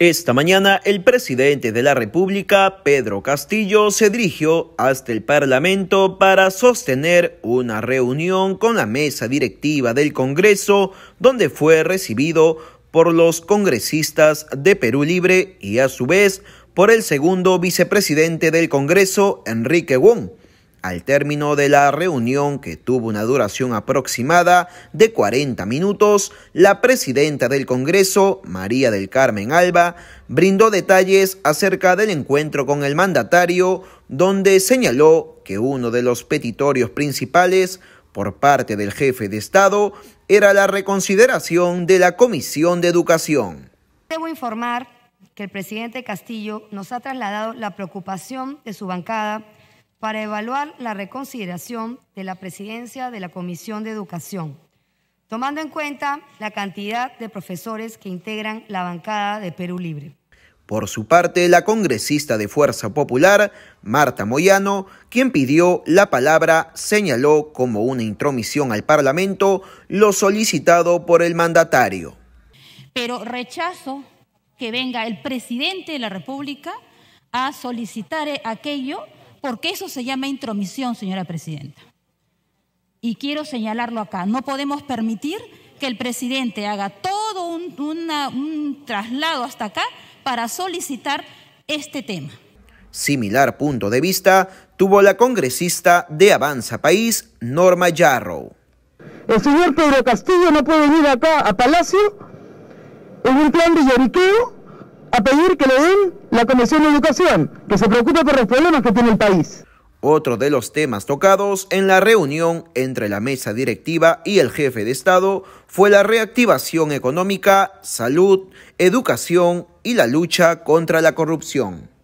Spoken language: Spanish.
Esta mañana el presidente de la República, Pedro Castillo, se dirigió hasta el Parlamento para sostener una reunión con la mesa directiva del Congreso, donde fue recibido por los congresistas de Perú Libre y a su vez por el segundo vicepresidente del Congreso, Enrique Wong al término de la reunión, que tuvo una duración aproximada de 40 minutos, la presidenta del Congreso, María del Carmen Alba, brindó detalles acerca del encuentro con el mandatario, donde señaló que uno de los petitorios principales por parte del jefe de Estado era la reconsideración de la Comisión de Educación. Debo informar que el presidente Castillo nos ha trasladado la preocupación de su bancada para evaluar la reconsideración de la presidencia de la Comisión de Educación, tomando en cuenta la cantidad de profesores que integran la bancada de Perú Libre. Por su parte, la congresista de Fuerza Popular, Marta Moyano, quien pidió la palabra, señaló como una intromisión al Parlamento lo solicitado por el mandatario. Pero rechazo que venga el presidente de la República a solicitar aquello porque eso se llama intromisión, señora presidenta. Y quiero señalarlo acá, no podemos permitir que el presidente haga todo un, traslado hasta acá para solicitar este tema. Similar punto de vista tuvo la congresista de Avanza País, Norma Yarrow. El señor Pedro Castillo no puede venir acá a Palacio en un plan de lloriqueo que le den la Comisión de Educación, que se preocupa por los problemas que tiene el país. Otro de los temas tocados en la reunión entre la mesa directiva y el jefe de Estado fue la reactivación económica, salud, educación y la lucha contra la corrupción.